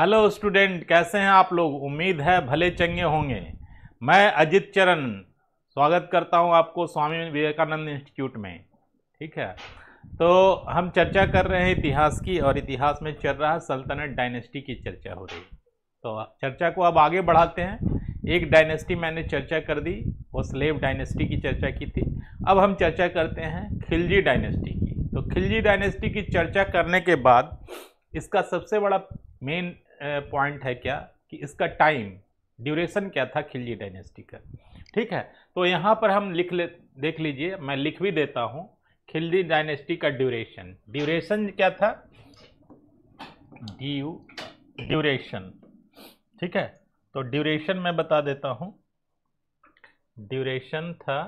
hello student कैसे हैं आप लोग उम्मीद है भले चंगे होंगे मैं अजित चरण स्वागत करता हूं आपको स्वामी विवेकानंद इंस्टीट्यूट में ठीक है तो हम चर्चा कर रहे हैं इतिहास की और इतिहास में चल रहा है सल्तनत डायनेस्टी की चर्चा हो रही तो चर्चा को अब आगे बढ़ाते हैं एक डायनेस्टी मैंने चर्चा कर दी वो स्लेव डायनेस्टी की चर्चा की थी अब हम चर्चा करते हैं खिलजी डायनेस्टी की तो खिलजी डायनेस्टी की चर्चा करने के बाद इसका सबसे बड़ा मेन पॉइंट है क्या कि इसका टाइम ड्यूरेशन क्या था खिलजी डायनेस्टी का ठीक है तो यहाँ पर हम लिख ले देख लीजिए मैं लिख भी देता हूँ खिलजी डायनेस्टी का ड्यूरेशन ड्यूरेशन क्या था ड्यू ड्यूरेशन ठीक है तो ड्यूरेशन मैं बता देता हूँ ड्यूरेशन था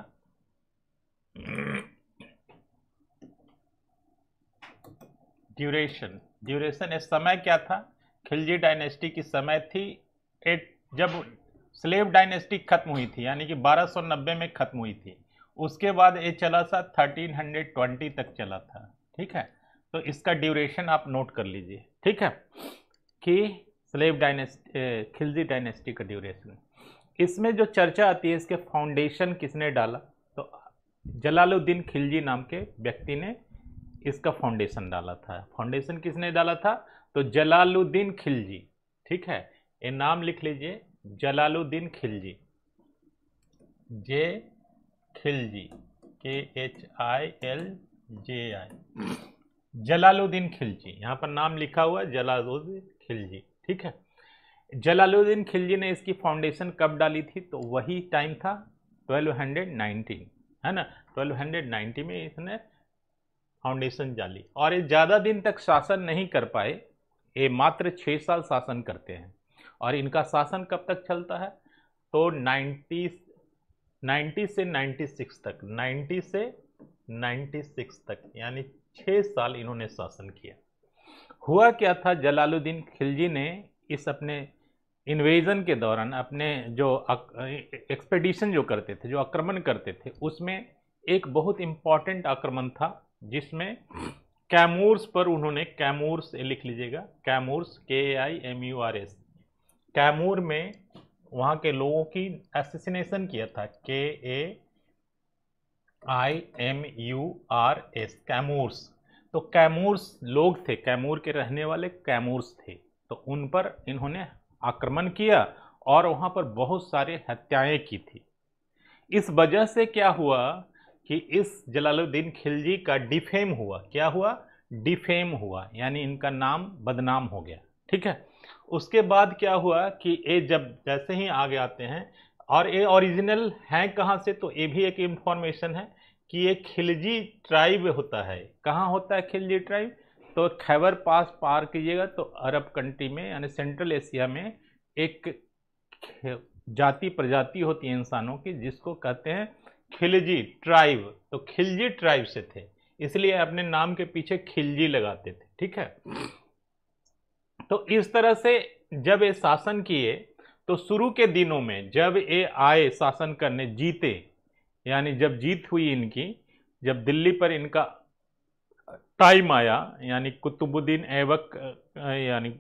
ड्यूरेशन ड्यूरेशन इस समय क्या था खिलजी डायनेस्टी की समय थी एट जब स्लेव डायनेस्टी खत्म हुई थी यानी कि 1290 में खत्म हुई थी उसके बाद ये चला था 1320 तक चला था ठीक है तो इसका ड्यूरेशन आप नोट कर लीजिए ठीक है कि स्लेव डायनेस्टी खिलजी डायनेस्टी का ड्यूरेशन इसमें जो चर्चा आती है इसके फाउंडेशन किसने डाला तो जलालुद्दीन खिलजी नाम के व्यक्ति ने इसका फाउंडेशन डाला था फाउंडेशन किसने डाला था तो जलालुद्दीन खिलजी ठीक है ये नाम लिख लीजिए Jalaluddin Khilji J Khilji K H I L J I Jalaluddin Khilji यहाँ पर नाम लिखा हुआ जलालुद्दीन खिलजी ठीक है जलालुद्दीन खिलजी ने इसकी फाउंडेशन कब डाली थी तो वही टाइम था 1219 है ना 1290 में इसने फाउंडेशन जाली और ये ज़्यादा दिन तक शासन नहीं कर पाए ये मात्र छः साल शासन करते हैं और इनका शासन कब तक चलता है तो 90 90 से 96 तक 90 से 96 तक यानी छः साल इन्होंने शासन किया हुआ क्या था जलालुद्दीन खिलजी ने इस अपने इन्वेजन के दौरान अपने जो एक्सपेडिशन जो करते थे जो आक्रमण करते थे उसमें एक बहुत इम्पॉर्टेंट आक्रमण था जिसमें कैमूर्स पर उन्होंने कैमूर्स लिख लीजिएगा Kaimurs K I M U R S Kaimur में वहाँ के लोगों की एसेसिनेशन किया था K A I M U R S Kaimurs तो कैमूर्स लोग थे कैमूर के रहने वाले कैमूर्स थे तो उन पर इन्होंने आक्रमण किया और वहाँ पर बहुत सारे हत्याएं की थी इस वजह से क्या हुआ कि इस जलालुद्दीन खिलजी का डिफेम हुआ क्या हुआ डिफेम हुआ यानी इनका नाम बदनाम हो गया ठीक है उसके बाद क्या हुआ कि ये जब जैसे ही आगे आते हैं और ये ओरिजिनल हैं कहाँ से तो ये भी एक इंफॉर्मेशन है कि ये खिलजी ट्राइब होता है कहाँ होता है खिलजी ट्राइब तो खैबर पास पार कीजिएगा तो अरब कंट्री में यानी सेंट्रल एशिया में एक जाति प्रजाति होती है इंसानों की जिसको कहते हैं खिलजी ट्राइब तो खिलजी ट्राइब से थे इसलिए अपने नाम के पीछे खिलजी लगाते थे ठीक है तो इस तरह से जब ये शासन किए तो शुरू के दिनों में जब ये आए शासन करने जीते यानी जब जीत हुई इनकी जब दिल्ली पर इनका टाइम आया यानी कुतुबुद्दीन ऐबक यानी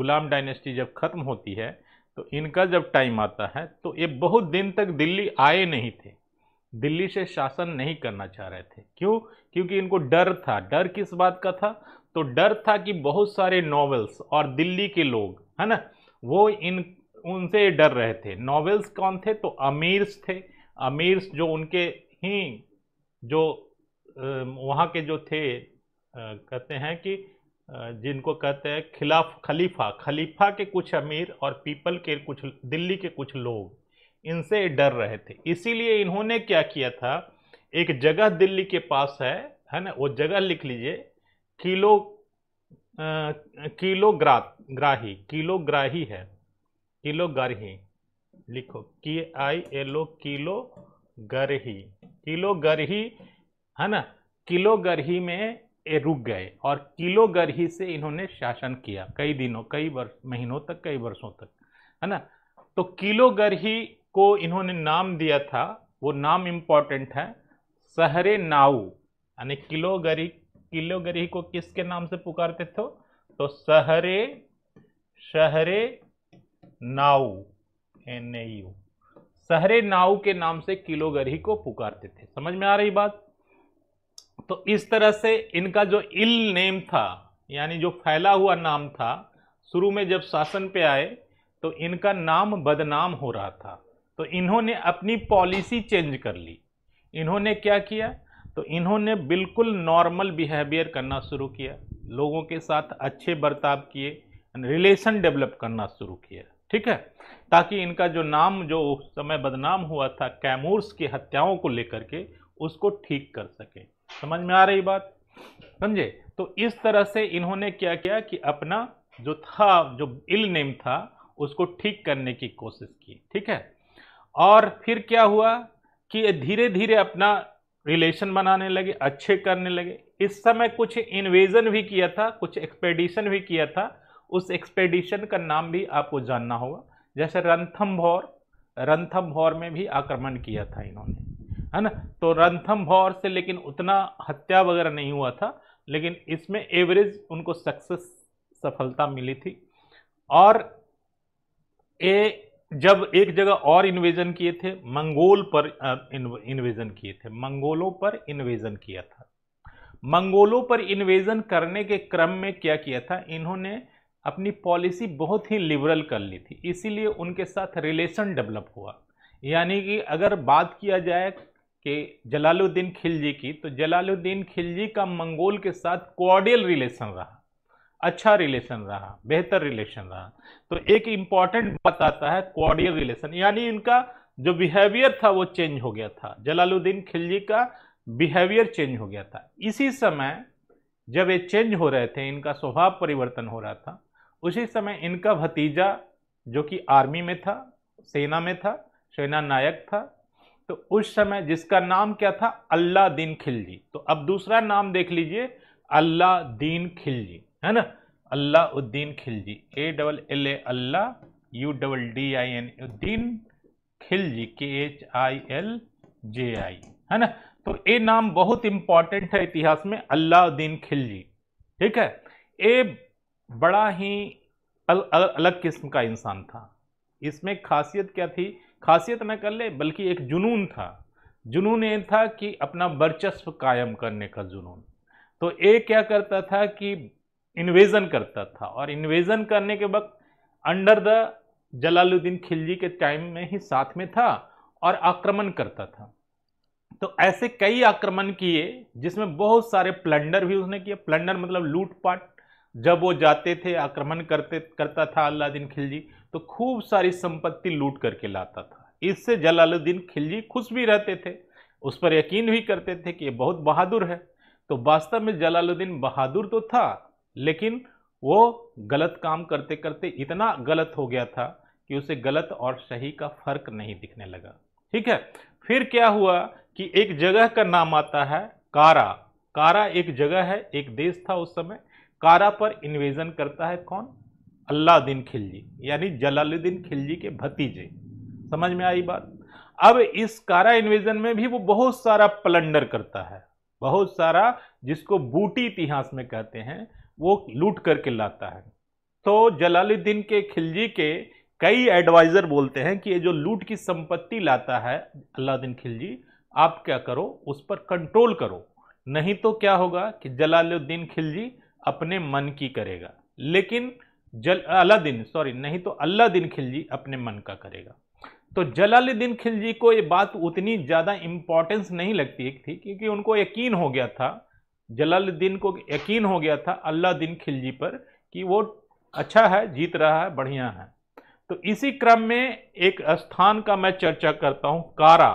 गुलाम डायनेस्टी जब ख़त्म होती है तो इनका जब टाइम आता है तो ये बहुत दिन तक दिल्ली आए नहीं थे दिल्ली से शासन नहीं करना चाह रहे थे क्यों क्योंकि इनको डर था डर किस बात का था तो डर था कि बहुत सारे नॉवेल्स और दिल्ली के लोग है ना वो इन उनसे डर रहे थे नॉवेल्स कौन थे तो अमीर्स थे अमीर्स जो उनके ही जो वहाँ के जो थे कहते हैं कि जिनको कहते हैं खिलाफ खलीफा खलीफा के कुछ अमीर और पीपल के कुछ दिल्ली के कुछ लोग इनसे डर रहे थे इसीलिए इन्होंने क्या किया था एक जगह दिल्ली के पास है है ना वो जगह लिख लीजिए किलो आ, किलो ग्रा ग्राही किलो ग्राही है किलो गरही लिखो K I L O Kilo Garhi Kilo Garhi है ना किलो गरही में ए रुक गए और किलो गरही से इन्होंने शासन किया कई दिनों कई वर्ष महीनों तक कई वर्षों तक है ना तो किलो गरही को इन्होंने नाम दिया था वो नाम इम्पॉर्टेंट है सहरे नाऊ यानी किलोगरी किलोगरी को किसके नाम से पुकारते थे तो सहरे शहरे नाऊ एन ए यू सहरे नाऊ के नाम से किलोगरी को पुकारते थे समझ में आ रही बात तो इस तरह से इनका जो इल नेम था यानी जो फैला हुआ नाम था शुरू में जब शासन पे आए तो इनका नाम बदनाम हो रहा था तो इन्होंने अपनी पॉलिसी चेंज कर ली इन्होंने क्या किया तो इन्होंने बिल्कुल नॉर्मल बिहेवियर करना शुरू किया लोगों के साथ अच्छे बर्ताव किए रिलेशन डेवलप करना शुरू किया ठीक है ताकि इनका जो नाम जो उस समय बदनाम हुआ था कैमूर्स की हत्याओं को लेकर के उसको ठीक कर सके समझ में आ रही बात समझे तो इस तरह से इन्होंने क्या किया कि अपना जो था जो इल नेम था उसको ठीक करने की कोशिश की ठीक है और फिर क्या हुआ कि धीरे धीरे अपना रिलेशन बनाने लगे अच्छे करने लगे इस समय कुछ इन्वेजन भी किया था कुछ एक्सपेडिशन भी किया था उस एक्सपेडिशन का नाम भी आपको जानना होगा जैसे रंथम भौर रंथम भौर में भी आक्रमण किया था इन्होंने है ना तो रंथम भौर से लेकिन उतना हत्या वगैरह नहीं हुआ था लेकिन इसमें एवरेज उनको सक्सेस सफलता मिली थी और ए जब एक जगह और इन्वेजन किए थे मंगोल पर इन्वेजन किए थे मंगोलों पर इन्वेजन किया था मंगोलों पर इन्वेजन करने के क्रम में क्या किया था इन्होंने अपनी पॉलिसी बहुत ही लिबरल कर ली थी इसीलिए उनके साथ रिलेशन डेवलप हुआ यानी कि अगर बात किया जाए कि जलालुद्दीन खिलजी की तो जलालुद्दीन खिलजी का मंगोल के साथ कॉर्डियल रिलेशन रहा अच्छा रिलेशन रहा बेहतर रिलेशन रहा तो एक इम्पॉर्टेंट बात आता है क्वाडियल रिलेशन यानी इनका जो बिहेवियर था वो चेंज हो गया था जलालुद्दीन खिलजी का बिहेवियर चेंज हो गया था इसी समय जब ये चेंज हो रहे थे इनका स्वभाव परिवर्तन हो रहा था उसी समय इनका भतीजा जो कि आर्मी में था सेना में था सेना नायक था तो उस समय जिसका नाम क्या था अल्लाह दीन खिलजी तो अब दूसरा नाम देख लीजिए अल्लाह दीन खिलजी है ना Uddin Khilji A double L A Allah U double D I N Uddin Khilji K H I L J आई है ना तो ये नाम बहुत इंपॉर्टेंट है इतिहास में अल्लाउद्दीन खिलजी ठीक है ये बड़ा ही अल, अल, अलग किस्म का इंसान था इसमें खासियत क्या थी खासियत न कर ले बल्कि एक जुनून था जुनून ये था कि अपना वर्चस्व कायम करने का जुनून तो ये क्या करता था कि इन्वेजन करता था और इन्वेजन करने के वक्त अंडर द जलालुद्दीन खिलजी के टाइम में ही साथ में था और आक्रमण करता था तो ऐसे कई आक्रमण किए जिसमें बहुत सारे प्लंडर भी उसने किए प्लंडर मतलब लूटपाट जब वो जाते थे आक्रमण करते करता था अलाउद्दीन खिलजी तो खूब सारी संपत्ति लूट करके लाता था इससे जलालुद्दीन खिलजी खुश भी रहते थे उस पर यकीन भी करते थे कि ये बहुत बहादुर है तो वास्तव में जलालुद्दीन बहादुर तो था लेकिन वो गलत काम करते करते इतना गलत हो गया था कि उसे गलत और सही का फर्क नहीं दिखने लगा ठीक है फिर क्या हुआ कि एक जगह का नाम आता है कारा कारा एक जगह है एक देश था उस समय कारा पर इन्वेजन करता है कौन अल्लाहद्दीन खिलजी यानी जलालुद्दीन खिलजी के भतीजे समझ में आई बात अब इस कारा इन्वेजन में भी वो बहुत सारा प्लंडर करता है बहुत सारा जिसको बूटी इतिहास में कहते हैं वो लूट करके लाता है तो जलालुद्दीन के खिलजी के कई एडवाइज़र बोलते हैं कि ये जो लूट की संपत्ति लाता है अलाउद्दीन खिलजी आप क्या करो उस पर कंट्रोल करो नहीं तो क्या होगा कि जलालुद्दीन खिलजी अपने मन की करेगा लेकिन जल अलादीन सॉरी नहीं तो अलादीन खिलजी अपने मन का करेगा तो जलालुद्दीन खिलजी को ये बात उतनी ज़्यादा इम्पॉर्टेंस नहीं लगती थी क्योंकि उनको यकीन हो गया था जलालुद्दीन को यकीन हो गया था अल्लाहद्दीन खिलजी पर कि वो अच्छा है जीत रहा है बढ़िया है तो इसी क्रम में एक स्थान का मैं चर्चा करता हूँ कारा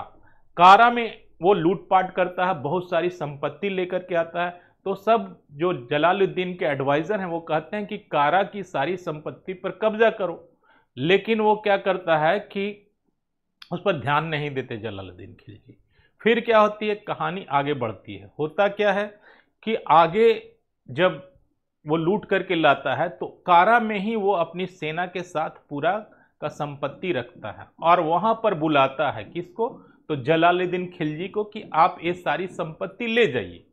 कारा में वो लूटपाट करता है बहुत सारी संपत्ति लेकर के आता है तो सब जो जलालुद्दीन के एडवाइज़र हैं वो कहते हैं कि कारा की सारी संपत्ति पर कब्जा करो लेकिन वो क्या करता है कि उस पर ध्यान नहीं देते जलालुद्दीन खिलजी फिर क्या होती है कहानी आगे बढ़ती है होता क्या है कि आगे जब वो लूट करके लाता है तो कारा में ही वो अपनी सेना के साथ पूरा का संपत्ति रखता है और वहाँ पर बुलाता है किसको तो जलालुद्दीन खिलजी को कि आप ये सारी संपत्ति ले जाइए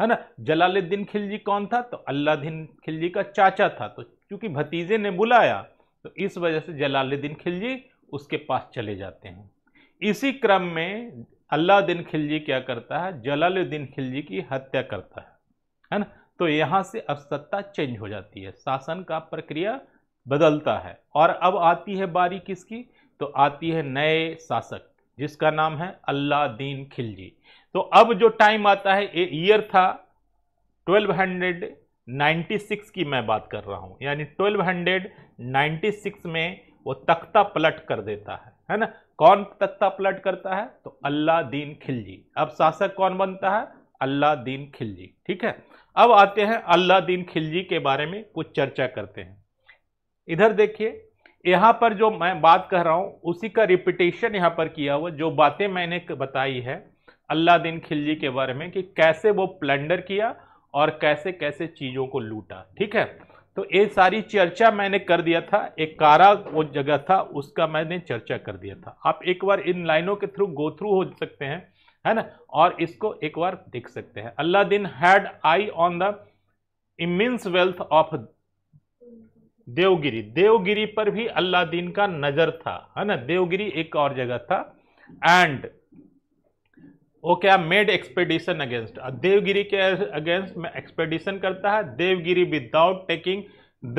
है ना जलालुद्दीन खिलजी कौन था तो अल्लादीन खिलजी का चाचा था तो चूंकि भतीजे ने बुलाया तो इस वजह से जलालुद्दीन खिलजी उसके पास चले जाते हैं इसी क्रम में अल्लाहद्दीन खिलजी क्या करता है जलालुद्दीन खिलजी की हत्या करता है है ना तो यहाँ से अब सत्ता चेंज हो जाती है शासन का प्रक्रिया बदलता है और अब आती है बारी किसकी तो आती है नए शासक जिसका नाम है अलाउद्दीन खिलजी तो अब जो टाइम आता है ईयर था 1296 की मैं बात कर रहा हूँ यानी 1296 में वो तख्ता पलट कर देता है है ना कौन तख्ता पलट करता है तो अल्लाह दीन खिलजी अब शासक कौन बनता है अल्लाह दीन खिलजी ठीक है अब आते हैं अल्लाह दीन खिलजी के बारे में कुछ चर्चा करते हैं इधर देखिए यहाँ पर जो मैं बात कह रहा हूँ उसी का रिपीटेशन यहाँ पर किया हुआ जो बातें मैंने बताई है अल्लाह दीन खिलजी के बारे में कि कैसे वो प्लंडर किया और कैसे कैसे चीज़ों को लूटा ठीक है तो ये सारी चर्चा मैंने कर दिया था एक कारा वो जगह था उसका मैंने चर्चा कर दिया था आप एक बार इन लाइनों के थ्रू गो थ्रू हो सकते हैं है ना और इसको एक बार देख सकते हैं Alauddin had eye on the immense wealth of Devagiri Devagiri पर भी अल्लाह दिन का नजर था है ना देवगिरी एक और जगह था एंड वो क्या मेड एक्सपेडिशन अगेंस्ट देवगिरी के अगेंस्ट में एक्सपेडिशन करता है Devagiri without taking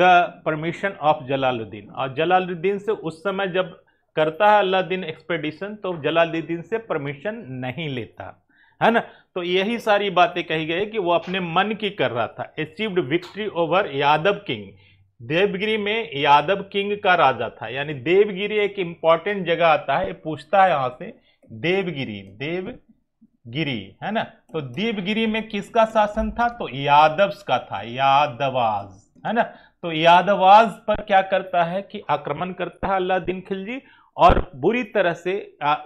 the permission of Jalaluddin और जलालुद्दीन से उस समय जब करता है अलाउद्दीन एक्सपेडिशन तो जलालुद्दीन से परमिशन नहीं लेता है ना तो यही सारी बातें कही गई कि वो अपने मन की कर रहा था achieved victory over Yadav king Devagiri में यादव किंग का राजा था यानी देवगिरी एक इम्पॉर्टेंट जगह आता है पूछता है यहाँ से देवगिरी देव गिरी है ना तो देवगिरी में किसका शासन था तो यादव का था यादवाज है ना तो यादवाज पर क्या करता है कि आक्रमण करता है अल्लाह दिन खिलजी और बुरी तरह से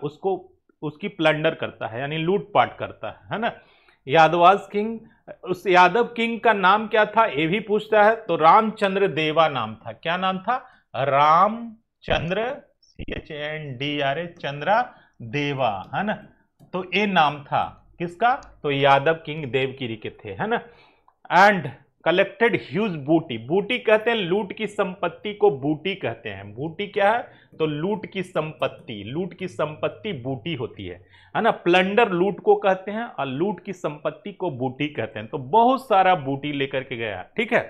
उसको उसकी प्लंडर करता है यानी लूटपाट करता है है ना यादवाज किंग उस यादव किंग का नाम क्या था ये भी पूछता है तो रामचंद्र देवा नाम था क्या नाम था Ramchandra C H N D R A Chandra Deva है ना तो ये नाम था किसका तो यादव किंग देवगिरी के थे है ना एंड कलेक्टेड ह्यूज बूटी बूटी कहते हैं लूट की संपत्ति को बूटी कहते हैं बूटी क्या है तो लूट की संपत्ति लूट की संपत्ति बूटी होती है है ना प्लंडर लूट को कहते हैं और लूट की संपत्ति को बूटी कहते हैं तो बहुत सारा बूटी लेकर के गया ठीक है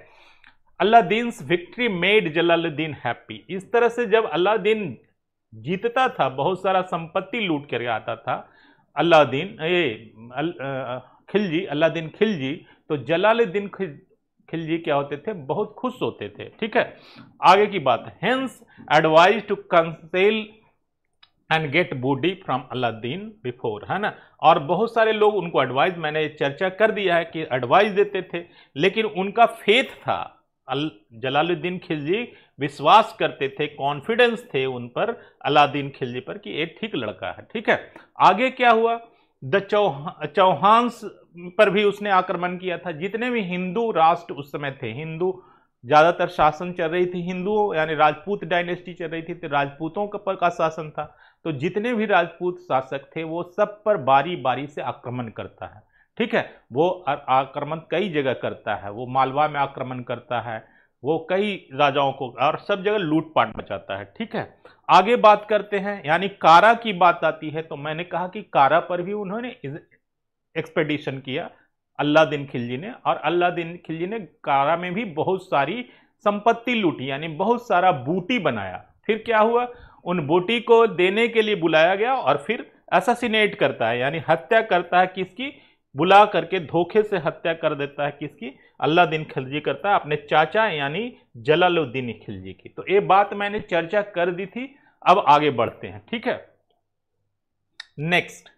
Alauddin's victory made Jalaluddin happy इस तरह से जब अलादीन जीतता था बहुत सारा संपत्ति लूट कर आता था अलादीन ये अल, खिलजी अलादीन खिलजी तो जलालुद्दीन खिलजी क्या होते थे बहुत खुश होते थे ठीक है आगे की बात hence advise to cancel and get booty from Alauddin before है ना और बहुत सारे लोग उनको एडवाइस मैंने चर्चा कर दिया है कि एडवाइस देते थे लेकिन उनका फेथ था जलालुद्दीन खिलजी विश्वास करते थे कॉन्फिडेंस थे उन पर अलादीन खिलजी पर कि ये ठीक लड़का है ठीक है आगे क्या हुआ द चौहा चौहान्स पर भी उसने आक्रमण किया था जितने भी हिंदू राष्ट्र उस समय थे हिंदू ज़्यादातर शासन चल रही थी हिंदुओं यानी राजपूत डायनेस्टी चल रही थी तो राजपूतों का पर का शासन था तो जितने भी राजपूत शासक थे वो सब पर बारी बारी से आक्रमण करता है ठीक है वो आक्रमण कई जगह करता है वो मालवा में आक्रमण करता है वो कई राजाओं को और सब जगह लूटपाट मचाता है ठीक है आगे बात करते हैं यानी कारा की बात आती है तो मैंने कहा कि कारा पर भी उन्होंने एक्सपेडिशन किया अल्लादीन खिलजी ने और अल्लादीन खिलजी ने कारा में भी बहुत सारी संपत्ति लूटी यानी बहुत सारा बूटी बनाया फिर क्या हुआ उन बूटी को देने के लिए बुलाया गया और फिर असैसिनेट करता है यानी हत्या करता है किसकी बुला करके धोखे से हत्या कर देता है किसकी अल्लाह दिन खिलजी करता है अपने चाचा यानी जलालुद्दीन खिलजी की तो ये बात मैंने चर्चा कर दी थी अब आगे बढ़ते हैं ठीक है नेक्स्ट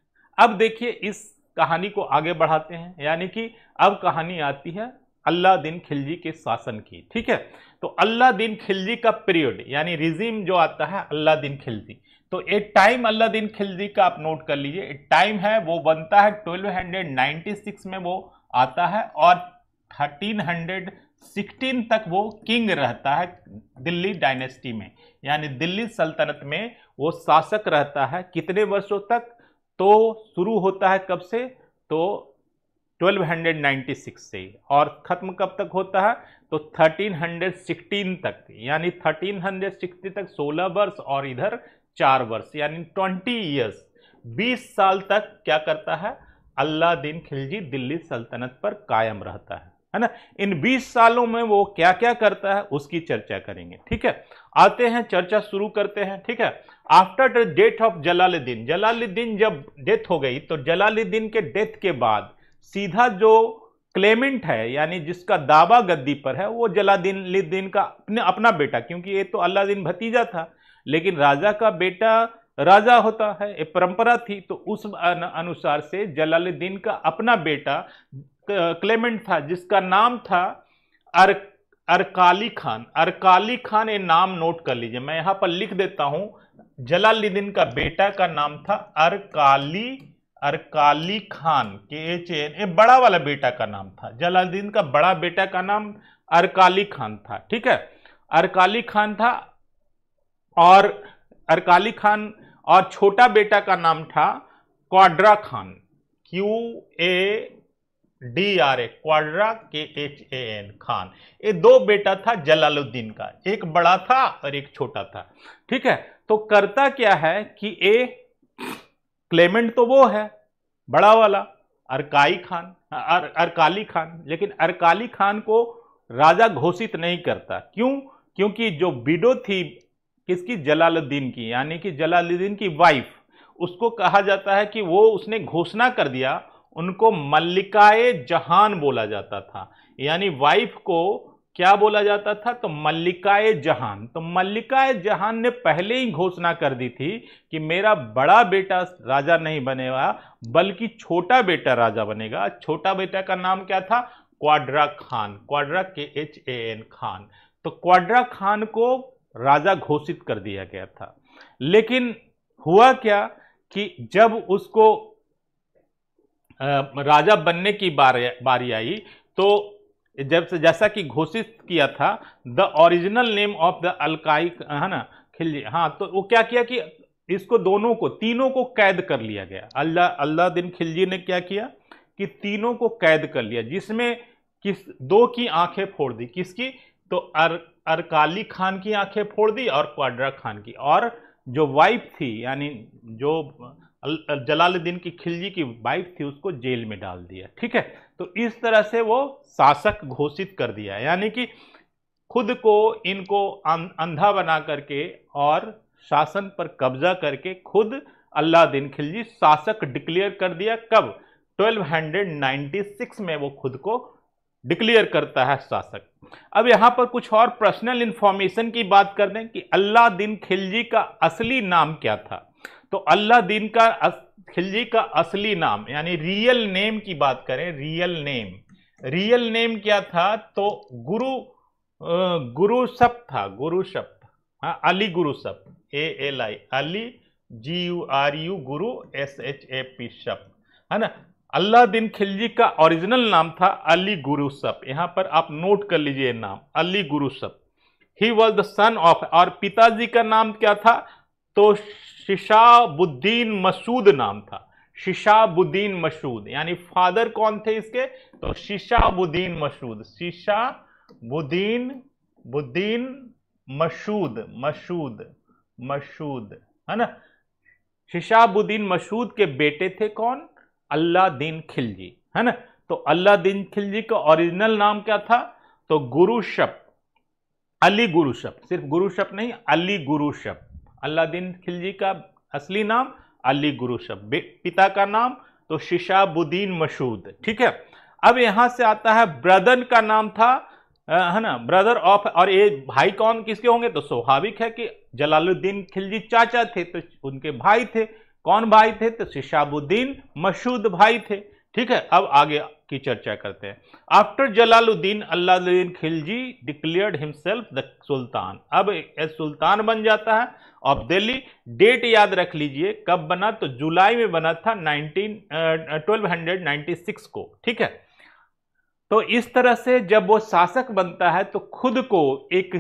अब देखिए इस कहानी को आगे बढ़ाते हैं यानी कि अब कहानी आती है अल्लाह दिन खिलजी के शासन की ठीक है तो अल्लाह दिन खिलजी का पीरियड यानी रिजीम जो आता है अल्लाह दिन खिलजी तो एक टाइम अल्लादीन खिलजी का आप नोट कर लीजिए एक टाइम है वो बनता है 1296 में वो आता है और 1316 तक वो किंग रहता है दिल्ली डायनेस्टी में यानी दिल्ली सल्तनत में वो शासक रहता है कितने वर्षों तक तो शुरू होता है कब से तो 1296 से और ख़त्म कब तक होता है तो 1316 तक यानी 1316 तक 16 वर्ष और इधर चार वर्ष यानी ट्वेंटी ईयर्स बीस साल तक क्या करता है दिन खिलजी दिल्ली सल्तनत पर कायम रहता है है ना इन 20 सालों में वो क्या क्या करता है उसकी चर्चा करेंगे ठीक है आते हैं चर्चा शुरू करते हैं ठीक है after the date of Jalaluddin Jalaluddin जब डेथ हो गई तो जलालुद्दीन के डेथ के बाद सीधा जो क्लेमेंट है यानी जिसका दावा गद्दी पर है वो जलालुद्दीन का अपने अपना बेटा क्योंकि ये तो अल्लाहद्दीन भतीजा था लेकिन राजा का बेटा राजा होता है एक परंपरा थी तो उस अनुसार से जलालुद्दीन का अपना बेटा क्लेमेंट था जिसका नाम था अर अरकाली खान अरकाली खान ये नाम नोट कर लीजिए मैं यहाँ पर लिख देता हूँ जलालुद्दीन का बेटा का नाम था अरकाली अरकाली Khan K H N A बड़ा वाला बेटा का नाम था जलालुद्दीन का बड़ा बेटा का नाम अरकाली खान था ठीक है अरकाली खान था और अरकाली खान और छोटा बेटा का नाम था Qadra Khan Q A D R A Qadra K H A N Khan ये दो बेटा था जलालुद्दीन का एक बड़ा था और एक छोटा था ठीक है तो करता क्या है कि ए क्लेमेंट तो वो है बड़ा वाला अरकाई खान अर, अरकाली खान लेकिन अरकाली खान को राजा घोषित नहीं करता क्यों क्योंकि जो बिडो थी किसकी जलालुद्दीन की यानी कि जलालुद्दीन की वाइफ उसको कहा जाता है कि वो उसने घोषणा कर दिया उनको मल्लिकाए जहान बोला जाता था यानी वाइफ को क्या बोला जाता था तो मल्लिकाए जहान तो मल्लिकाए जहान ने पहले ही घोषणा कर दी थी कि मेरा बड़ा बेटा राजा नहीं बनेगा बल्कि छोटा बेटा राजा बनेगा छोटा बेटा का नाम क्या था Qadra Khan Qadra K H A N Khan तो क्वाड्रा खान को राजा घोषित कर दिया गया था लेकिन हुआ क्या कि जब उसको राजा बनने की बारी आई तो जब से जैसा कि घोषित किया था the original name of the अलकाई है ना खिलजी हाँ तो वो क्या किया कि इसको दोनों को तीनों को कैद कर लिया गया अल्लाह अल्लाह दिन खिलजी ने क्या किया कि तीनों को कैद कर लिया जिसमें किस दो की आंखें फोड़ दी किसकी तो अर अरकाली खान की आंखें फोड़ दी और क्वाड्रा खान की और जो वाइफ थी यानी जो जलालुद्दीन की खिलजी की वाइफ थी उसको जेल में डाल दिया ठीक है तो इस तरह से वो शासक घोषित कर दिया यानी कि खुद को इनको अं, अंधा बना करके और शासन पर कब्जा करके खुद अल्लाहद्दीन खिलजी शासक डिक्लेयर कर दिया कब 1296 में वो खुद को डिक्लेयर करता है शासक अब यहां पर कुछ और पर्सनल इंफॉर्मेशन की बात कर दें कि अल्लाह दिन खिलजी का असली नाम क्या था तो अल्लाह दिन का अस, खिलजी का असली नाम यानी रियल नेम की बात करें रियल नेम रियल नेम क्या था तो गुरु गुरु सप था गुरु शब्द हाँ Ali Gurshasp A L I Ali G U R U गुरु एस एच ए पी शब्द है ना दिन खिलजी का ओरिजिनल नाम था अली गुरुसप यहाँ पर आप नोट कर लीजिए नाम Ali Gurshasp he was the son of और पिताजी का नाम क्या था तो शिशाबुद्दीन मसूद नाम था शिशाबुद्दीन मसूद यानी फादर कौन थे इसके तो शिशाबुद्दीन मसूद शिशाबुद्दीन बुद्दीन मसूद मसूद मसूद है ना शिशाबुद्दीन मसूद के बेटे थे कौन अल्लादीन खिलजी है ना तो अल्लादीन खिलजी का ओरिजिनल नाम क्या था तो गुरु अली गुरु शब्द सिर्फ गुरु शब्द नहीं अली गुरु शब्द अल्लादीन खिलजी का असली नाम अली गुरु पिता का नाम तो शिशाबुद्दीन मशहूद ठीक है अब यहां से आता है ब्रदर का नाम था है ना ब्रदर ऑफ और ये भाई कौन किसके होंगे तो स्वाभाविक है कि जलालुद्दीन खिलजी चाचा थे तो उनके भाई थे कौन भाई थे तो शिशाबुद्दीन मशहूद भाई थे ठीक है अब आगे की चर्चा करते हैं after Jalaluddin Alauddin Khilji declared himself the sultan अब सुल्तान बन जाता है ऑफ दिल्ली डेट याद रख लीजिए कब बना तो जुलाई में बना था 19 uh, 1296 को ठीक है तो इस तरह से जब वो शासक बनता है तो खुद को एक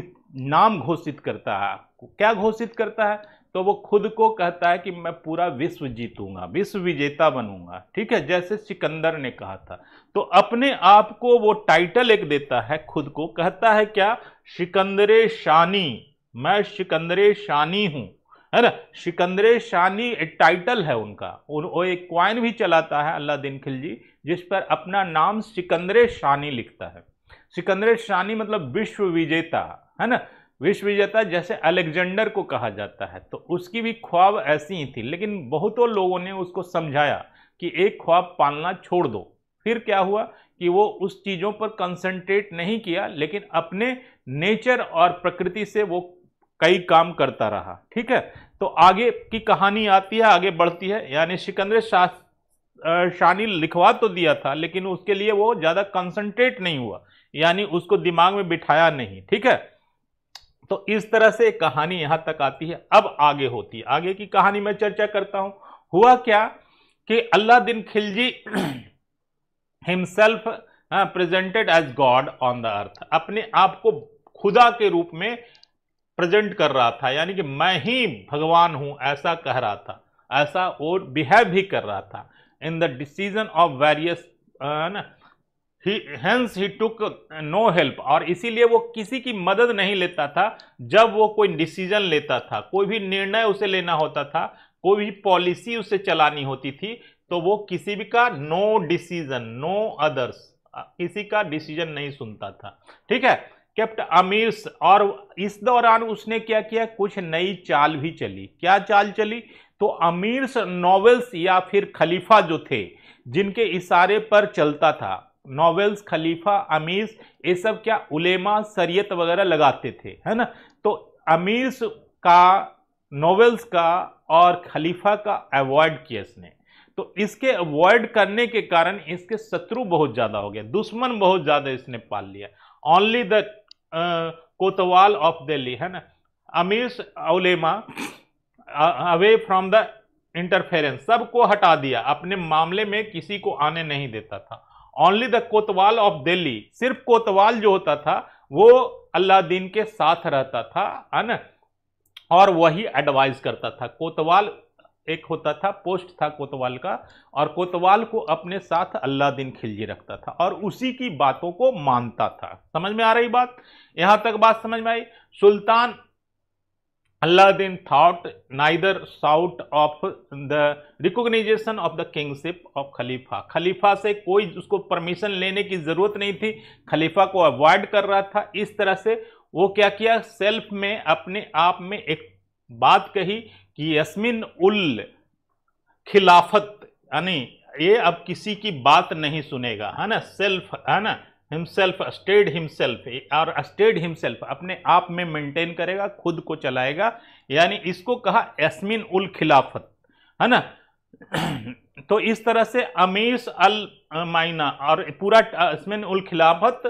नाम घोषित करता है क्या घोषित करता है तो वो खुद को कहता है कि मैं पूरा विश्व जीतूंगा विश्व विजेता बनूंगा ठीक है जैसे सिकंदर ने कहा था तो अपने आप को वो टाइटल एक देता है खुद को कहता है क्या सिकंदरे शानी मैं सिकंदरे शानी हूं है ना सिकंदरे शानी एक टाइटल है उनका उन वो एक क्वाइन भी चलाता है अल्लाह दिन खिलजी जिस पर अपना नाम सिकंदरे शानी लिखता है सिकंदरे शानी मतलब विश्व विजेता है ना विश्व विजेता जैसे अलेक्जेंडर को कहा जाता है तो उसकी भी ख्वाब ऐसी ही थी लेकिन बहुतों लोगों ने उसको समझाया कि एक ख्वाब पालना छोड़ दो फिर क्या हुआ कि वो उस चीज़ों पर कंसंट्रेट नहीं किया लेकिन अपने नेचर और प्रकृति से वो कई काम करता रहा ठीक है तो आगे की कहानी आती है आगे बढ़ती है यानी सिकंदर शाह शानी लिखवा तो दिया था लेकिन उसके लिए वो ज़्यादा कंसंट्रेट नहीं हुआ यानी उसको दिमाग में बिठाया नहीं ठीक है तो इस तरह से कहानी यहां तक आती है अब आगे होती है आगे की कहानी मैं चर्चा करता हूं हुआ क्या कि Alauddin Khilji himself presented as god on the earth अपने आप को खुदा के रूप में प्रेजेंट कर रहा था यानी कि मैं ही भगवान हूं ऐसा कह रहा था ऐसा और बिहेव भी कर रहा था in the decision of various ना he hence he took no help और इसीलिए वो किसी की मदद नहीं लेता था जब वो कोई डिसीजन लेता था कोई भी निर्णय उसे लेना होता था कोई भी पॉलिसी उसे चलानी होती थी तो वो किसी भी का नो डिसीजन नो अदर्स किसी का डिसीजन नहीं सुनता था ठीक है केप्ट अमीर्स और इस दौरान उसने क्या किया कुछ नई चाल भी चली क्या चाल चली तो अमीर्स नॉवेल्स या फिर खलीफा जो थे जिनके इशारे पर चलता था नॉवेल्स खलीफा अमीस ये सब क्या उलेमा सरियत वगैरह लगाते थे है ना तो अमीस का नॉवेल्स का और खलीफा का अवॉइड किया इसने तो इसके अवॉइड करने के कारण इसके शत्रु बहुत ज़्यादा हो गए दुश्मन बहुत ज़्यादा इसने पाल लिया only the kotwal of Delhi है ना अमीश ulema away from the interference सबको हटा दिया अपने मामले में किसी को आने नहीं देता था only the kotwal of Delhi सिर्फ कोतवाल जो होता था वो अलादीन के साथ रहता था है ना और वही एडवाइज करता था कोतवाल एक होता था पोस्ट था कोतवाल का और कोतवाल को अपने साथ दिन खिलजी रखता था और उसी की बातों को मानता था समझ में आ रही बात यहां तक बात समझ में आई सुल्तान Aladdin thought neither sought of the recognition of the kingship of खलीफा खलीफा से कोई उसको परमिशन लेने की ज़रूरत नहीं थी खलीफा को अवॉइड कर रहा था इस तरह से वो क्या किया सेल्फ में अपने आप में एक बात कही कि यस्मिन उल खिलाफत यानी ये अब किसी की बात नहीं सुनेगा है ना सेल्फ है ना हिमसेल्फ स्टेड हिमसेल्फ और स्टेड हिमसेल्फ अपने आप में मेंटेन करेगा खुद को चलाएगा यानी इसको कहा एसमिन उल खिलाफत है ना तो इस तरह से अमीर्स अल माइना और पूरा एसमिन उल खिलाफत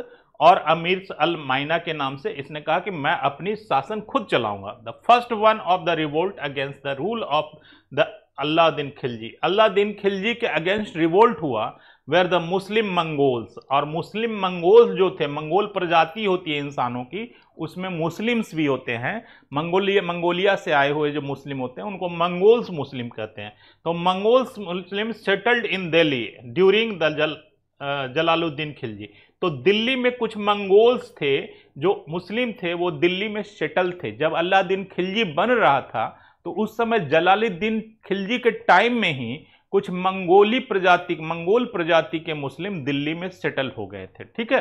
और अमीर्स अल माइना के नाम से इसने कहा कि मैं अपनी शासन खुद चलाऊंगा the first one of the revolt against the rule of the Alauddin Khilji Alauddin Khilji के अगेंस्ट रिवोल्ट हुआ वेर द मुस्लिम मंगोल्स और मुस्लिम मंगोल्स जो थे मंगोल प्रजाति होती है इंसानों की उसमें मुस्लिम्स भी होते हैं मंगोलिया मंगोलिया से आए हुए जो मुस्लिम होते हैं उनको मंगोल्स मुस्लिम कहते हैं तो Mongols Muslim settled in Delhi during the Jal Jalaluddin Khilji तो दिल्ली में कुछ मंगोल्स थे जो मुस्लिम थे वो दिल्ली में सेटल थे जब अलादीन खिलजी बन रहा था तो उस समय जलालुद्दीन खिलजी के टाइम में ही कुछ मंगोली प्रजाति मंगोल प्रजाति के मुस्लिम दिल्ली में सेटल हो गए थे ठीक है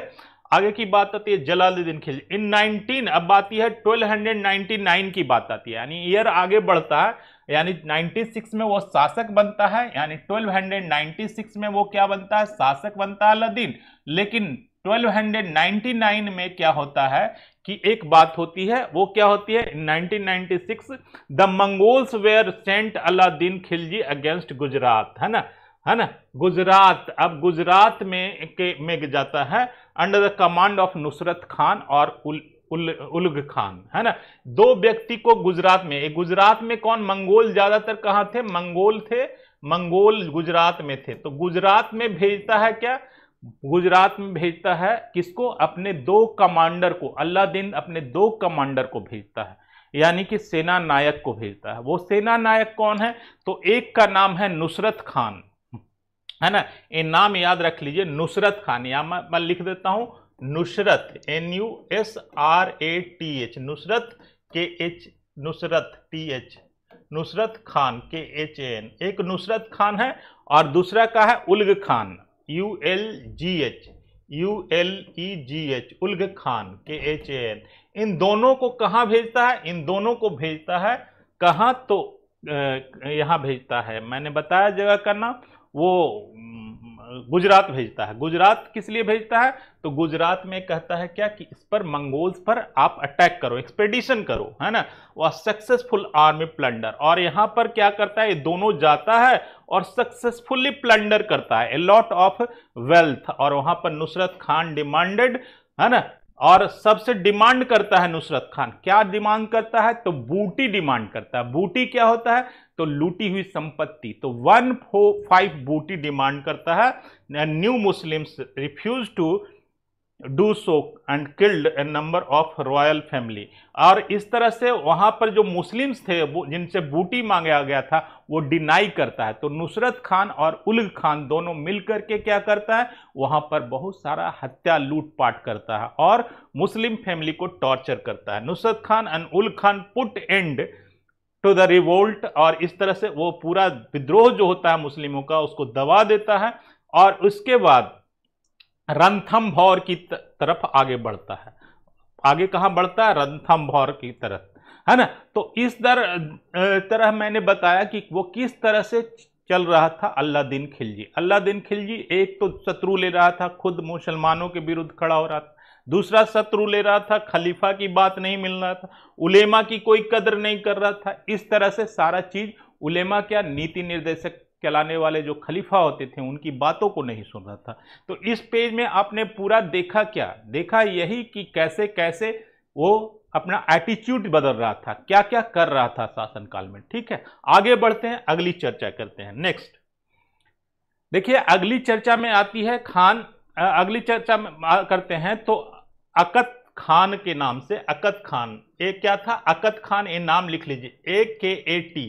आगे की बात आती है जलालुद्दीन खिलजी इन 19 अब आती है 1299 की बात आती है यानी ईयर आगे बढ़ता है यानी 96 में वो शासक बनता है यानी 1296 में वो क्या बनता है शासक बनता है अलादीन लेकिन 1299 में क्या होता है की एक बात होती है वो क्या होती है 1996 the Mongols were sent Alauddin Khilji against Gujarat है ना है ना गुजरात अब गुजरात में के में जाता है under the command of Nusrat Khan और उल, उल, उलग खान है ना दो व्यक्ति को गुजरात में गुजरात में कौन मंगोल ज्यादातर कहाँ थे मंगोल थे मंगोल गुजरात में थे तो गुजरात में भेजता है क्या गुजरात में भेजता है किसको अपने दो कमांडर को अलादीन अपने दो कमांडर को भेजता है यानी कि सेना नायक को भेजता है वो सेना नायक कौन है तो एक का नाम है नुसरत खान है ना ये नाम याद रख लीजिए नुसरत खान या मैं, मैं लिख देता हूं Nusrat N U S R A T H Nusrat K H Nusrat T H Nusrat Khan K H A N एक नुसरत खान है और दूसरा का है Ulugh Khan U L G H U L E G H Ulugh Khan K H A N इन दोनों को कहाँ भेजता है इन दोनों को भेजता है कहाँ तो यहाँ भेजता है मैंने बताया जगह का नाम वो गुजरात भेजता है गुजरात किस लिए भेजता है तो गुजरात में कहता है क्या कि इस पर मंगोल्स पर आप अटैक करो एक्सपेडिशन करो है ना वह सक्सेसफुल आर्मी प्लंडर और यहाँ पर क्या करता है ये दोनों जाता है और सक्सेसफुली प्लंडर करता है ए लॉट ऑफ वेल्थ और वहां पर नुसरत खान डिमांडेड है ना और सबसे डिमांड करता है नुसरत खान क्या डिमांड करता है तो बूटी डिमांड करता है बूटी क्या होता है तो लूटी हुई संपत्ति तो one four five booty demand करता है new Muslims refuse to do so and killed a number of royal family और इस तरह से वहाँ पर जो मुस्लिम्स थे जिनसे बूटी मांगा गया था वो डिनाई करता है तो नुसरत खान और उलग खान दोनों मिलकर के क्या करता है वहाँ पर बहुत सारा हत्या लूटपाट करता है और मुस्लिम फैमिली को टॉर्चर करता है Nusrat Khan and Ulugh Khan put end to the revolt और इस तरह से वो पूरा विद्रोह जो होता है मुस्लिमों का उसको दबा देता है और उसके बाद रंथम भौर की तरफ आगे बढ़ता है आगे कहाँ बढ़ता है रंथम भौर की तरफ है ना तो इस दर तरह मैंने बताया कि वो किस तरह से चल रहा था अल्लाह दिन खिलजी अल्लाह दिन खिलजी एक तो शत्रु ले रहा था खुद मुसलमानों के विरुद्ध खड़ा हो रहा था दूसरा शत्रु ले रहा था खलीफा की बात नहीं मिल रहा था उलेमा की कोई कदर नहीं कर रहा था इस तरह से सारा चीज उलेमा क्या नीति निर्देशक कहलाने वाले जो खलीफा होते थे उनकी बातों को नहीं सुन रहा था तो इस पेज में आपने पूरा देखा क्या देखा यही कि कैसे कैसे वो अपना एटीट्यूड बदल रहा था क्या क्या कर रहा था शासन काल में ठीक है आगे बढ़ते हैं अगली चर्चा करते हैं नेक्स्ट देखिए अगली चर्चा में आती है खान अगली चर्चा में करते हैं तो अकत खान के नाम से अकत खान ये क्या था अकत खान ये नाम लिख लीजिए ए के ए टी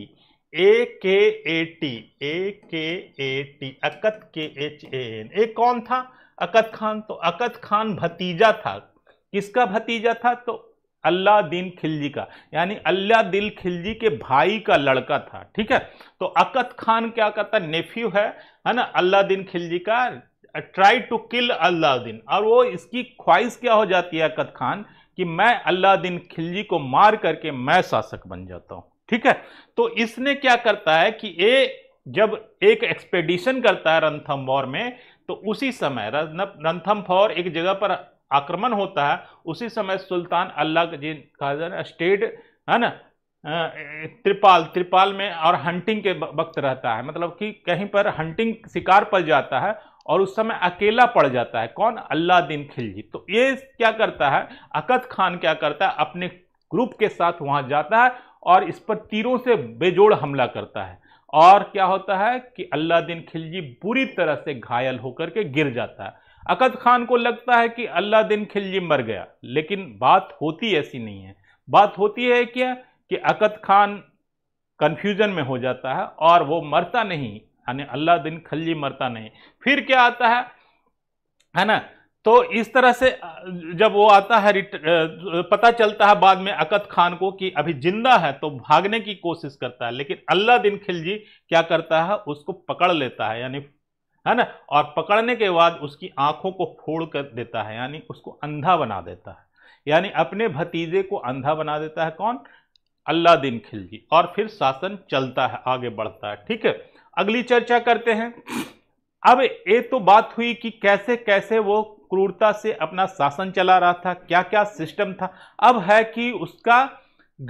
ए के ए टी ए के ए टी अकत के एच ए एन ए कौन था अकत खान तो अकत खान भतीजा था किसका भतीजा था तो अल्लादीन खिलजी का यानी दिल खिलजी के भाई का लड़का था ठीक है तो अकत खान क्या कहता नेफ्यू है है ना अल्लादीन खिलजी का ट्राई टू किल अलाउद्दीन और वो इसकी ख्वाहिश क्या हो जाती है अकद खान कि मैं अल्लाहदीन खिलजी को मार करके मैं शासक बन जाता हूँ ठीक है तो इसने क्या करता है कि ये जब एक एक्सपेडिशन करता है रंथम्बोर में तो उसी समय रंथम्फौर एक जगह पर आक्रमण होता है उसी समय सुल्तान अल्लाह जी का स्टेट है ना त्रिपाल त्रिपाल में और हंटिंग के वक्त रहता है मतलब कि कहीं पर हंटिंग शिकार पर जाता है और उस समय अकेला पड़ जाता है कौन अल्लाह दिन खिलजी तो ये क्या करता है अकत खान क्या करता है अपने ग्रुप के साथ वहां जाता है और इस पर तीरों से बेजोड़ हमला करता है और क्या होता है कि अल्लाह दिन खिलजी बुरी तरह से घायल होकर के गिर जाता है अकद खान को लगता है कि दिन खिलजी मर गया लेकिन बात होती ऐसी नहीं है बात होती है क्या कि अकद खान कन्फ्यूजन में हो जाता है और वो मरता नहीं यानी अल्लाह दिन खल्ली मरता नहीं फिर क्या आता है है ना तो इस तरह से जब वो आता है पता चलता है बाद में अकत खान को कि अभी जिंदा है तो भागने की कोशिश करता है लेकिन अल्लाह दिन खिलजी क्या करता है उसको पकड़ लेता है यानी है ना और पकड़ने के बाद उसकी आंखों को फोड़ कर देता है यानी उसको अंधा बना देता है यानी अपने भतीजे को अंधा बना देता है कौन अल्लाह दिन खिलजी और फिर शासन चलता है आगे बढ़ता है ठीक है अगली चर्चा करते हैं अब ये तो बात हुई कि कैसे कैसे वो क्रूरता से अपना शासन चला रहा था क्या क्या सिस्टम था अब है कि उसका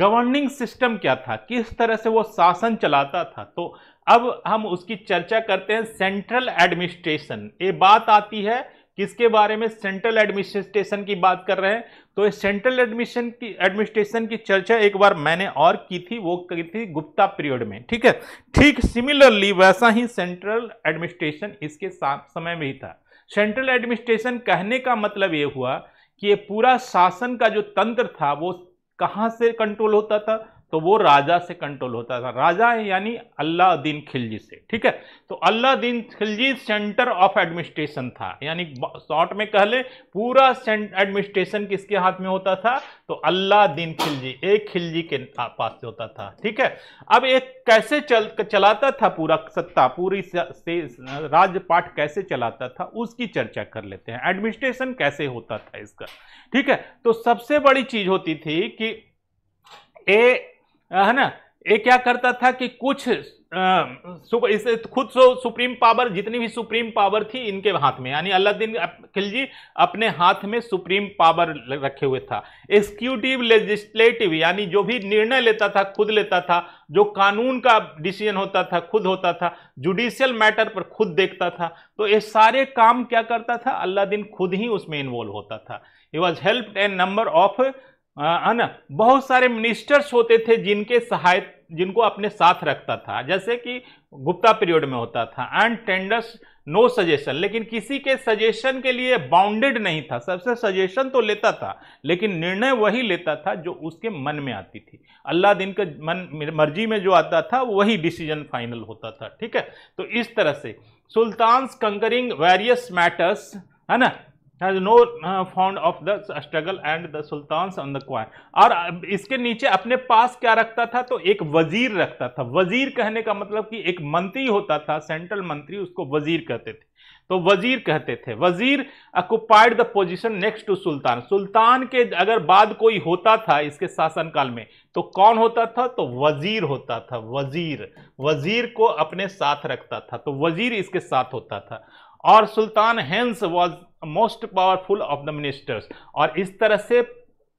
गवर्निंग सिस्टम क्या था किस तरह से वो शासन चलाता था तो अब हम उसकी चर्चा करते हैं सेंट्रल एडमिनिस्ट्रेशन ये बात आती है किसके बारे में सेंट्रल एडमिनिस्ट्रेशन की बात कर रहे हैं तो सेंट्रल एडमिशन की एडमिनिस्ट्रेशन की चर्चा एक बार मैंने और की थी वो की थी गुप्ता पीरियड में ठीक है ठीक सिमिलरली वैसा ही सेंट्रल एडमिनिस्ट्रेशन इसके साथ समय में ही था सेंट्रल एडमिनिस्ट्रेशन कहने का मतलब ये हुआ कि ये पूरा शासन का जो तंत्र था वो कहाँ से कंट्रोल होता था तो वो राजा से कंट्रोल होता था राजा यानी अल्लाह दीन खिलजी से ठीक है तो अल्लाह दीन खिलजी सेंटर ऑफ एडमिनिस्ट्रेशन था यानी शॉर्ट में कह ले पूरा एडमिनिस्ट्रेशन किसके हाथ में होता था तो अल्लाह दीन खिलजी एक खिलजी के पास से होता था ठीक है अब एक कैसे चल चलाता था पूरा सत्ता पूरी राजपाठ कैसे चलाता था उसकी चर्चा कर लेते हैं एडमिनिस्ट्रेशन कैसे होता था इसका ठीक है तो सबसे बड़ी चीज होती थी कि ए है ना ये क्या करता था कि कुछ इसे खुद सो सुप्रीम पावर जितनी भी सुप्रीम पावर थी इनके हाथ में यानी अलाउद्दीन खिलजी अपने हाथ में सुप्रीम पावर रखे हुए था एक्सिक्यूटिव लेजिस्लेटिव यानी जो भी निर्णय लेता था खुद लेता था जो कानून का डिसीजन होता था खुद होता था जुडिशियल मैटर पर खुद देखता था तो ये सारे काम क्या करता था अलाउद्दीन खुद ही उसमें इन्वॉल्व होता था he was help an number of है ना बहुत सारे मिनिस्टर्स होते थे जिनके सहाय जिनको अपने साथ रखता था जैसे कि गुप्ता पीरियड में होता था एंड टेंडर्स नो सजेशन लेकिन किसी के सजेशन के लिए बाउंडेड नहीं था सबसे सजेशन तो लेता था लेकिन निर्णय वही लेता था जो उसके मन में आती थी अल्लाह दिन के मन मर्जी में जो आता था वही डिसीजन फाइनल होता था ठीक है तो इस तरह से सुल्तान्स कंकरिंग वेरियस मैटर्स है ना has no found of the struggle and the sultan on the crown और uh, इसके नीचे अपने पास क्या रखता था तो एक वजीर रखता था वजीर कहने का मतलब कि एक मंत्री होता था सेंट्रल मंत्री उसको वजीर कहते थे तो वजीर कहते थे wazir occupied the position next to sultan सुल्तान के अगर बाद कोई होता था इसके शासनकाल में तो कौन होता था तो वजीर होता था वजीर वजीर को अपने साथ रखता था तो वजीर इसके साथ होता था और sultan hence was most powerful of the ministers और इस तरह से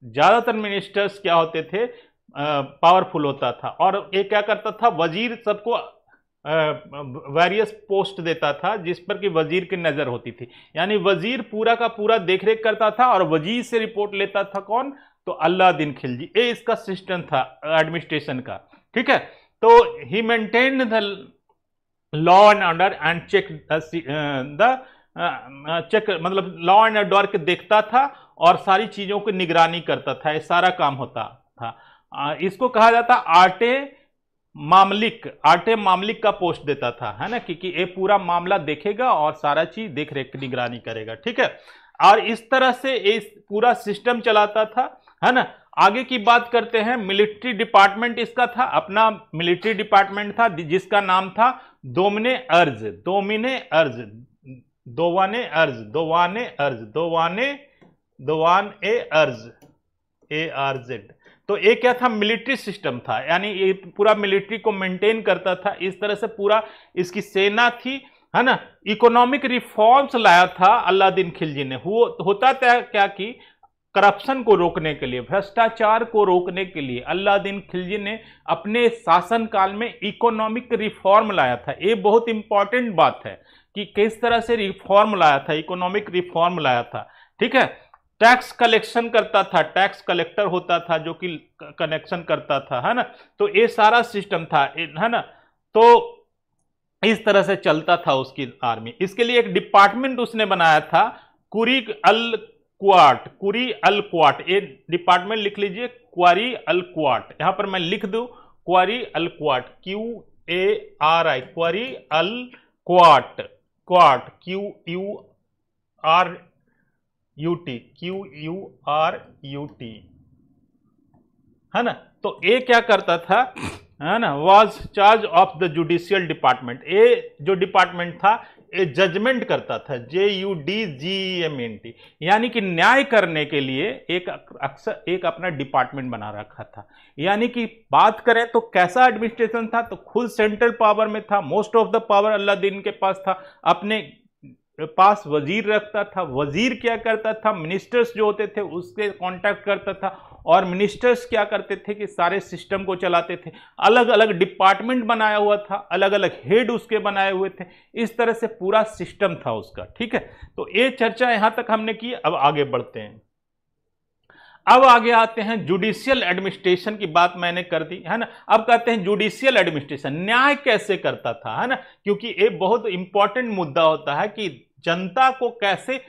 ज़्यादातर मिनिस्टर्स क्या होते थे पावरफुल होता था और ये क्या करता था वजीर सबको वेरियस पोस्ट देता था जिस पर कि वजीर की नज़र होती थी यानी वजीर पूरा का पूरा देखरेख करता था और वजीर से रिपोर्ट लेता था कौन तो अलाउद्दीन खिलजी ये इसका सिस्टम था एडमिनिस्ट्रेशन का ठीक है तो he maintain the law and order and check the check मतलब लॉ एंड ऑर्डर के देखता था और सारी चीज़ों की निगरानी करता था ये सारा काम होता था इसको कहा जाता आटे मामलिक आटे मामलिक का पोस्ट देता था है ना क्योंकि ये पूरा मामला देखेगा और सारा चीज देख रेख निगरानी करेगा ठीक है और इस तरह से ये पूरा सिस्टम चलाता था है ना आगे की बात करते हैं मिलिट्री डिपार्टमेंट इसका था अपना मिलिट्री डिपार्टमेंट था जिसका नाम था दोमिने अर्ज दोमिने अर्ज दोवाने अर्ज दोवाने अर्ज दोवाने दोवान ए अर्ज ए आर जेड तो ये क्या था मिलिट्री सिस्टम था यानी ये पूरा मिलिट्री को मेंटेन करता था इस तरह से पूरा इसकी सेना थी है ना इकोनॉमिक रिफॉर्म्स लाया था अलादीन खिलजी ने हो, होता था क्या कि करप्शन को रोकने के लिए भ्रष्टाचार को रोकने के लिए दिन खिलजी ने अपने शासनकाल में इकोनॉमिक रिफॉर्म लाया था ये बहुत इंपॉर्टेंट बात है कि किस तरह से रिफॉर्म लाया था इकोनॉमिक रिफॉर्म लाया था ठीक है टैक्स कलेक्शन करता था टैक्स कलेक्टर होता था जो कि कनेक्शन करता था है ना तो ये सारा सिस्टम था है ना तो इस तरह से चलता था उसकी आर्मी इसके लिए एक डिपार्टमेंट उसने बनाया था कुरी अल क्वाट कुरी अल क्वाट ये डिपार्टमेंट लिख लीजिए क्वारी अल क्वाट यहां पर मैं लिख दू Qazi ul Quzat Q A R I Qazi ul Quzat Quzat Q U R U T Q U R U T है ना तो ए क्या करता था है ना was charge of the judicial department ए जो डिपार्टमेंट था जजमेंट करता था J U D G M N T यानी कि न्याय करने के लिए एक अक्सर एक अपना डिपार्टमेंट बना रखा था यानी कि बात करें तो कैसा एडमिनिस्ट्रेशन था तो खुद सेंट्रल पावर में था most of the power Alauddin के पास था अपने पास वजीर रखता था वजीर क्या करता था मिनिस्टर्स जो होते थे उसके कांटेक्ट करता था और मिनिस्टर्स क्या करते थे कि सारे सिस्टम को चलाते थे अलग अलग डिपार्टमेंट बनाया हुआ था अलग अलग हेड उसके बनाए हुए थे इस तरह से पूरा सिस्टम था उसका ठीक है तो ये चर्चा यहाँ तक हमने की अब आगे बढ़ते हैं अब आगे आते हैं जुडिशियल एडमिनिस्ट्रेशन की बात मैंने कर दी है ना अब कहते हैं जुडिशियल एडमिनिस्ट्रेशन न्याय कैसे करता था है ना क्योंकि ये बहुत इंपॉर्टेंट मुद्दा होता है कि जनता को कैसे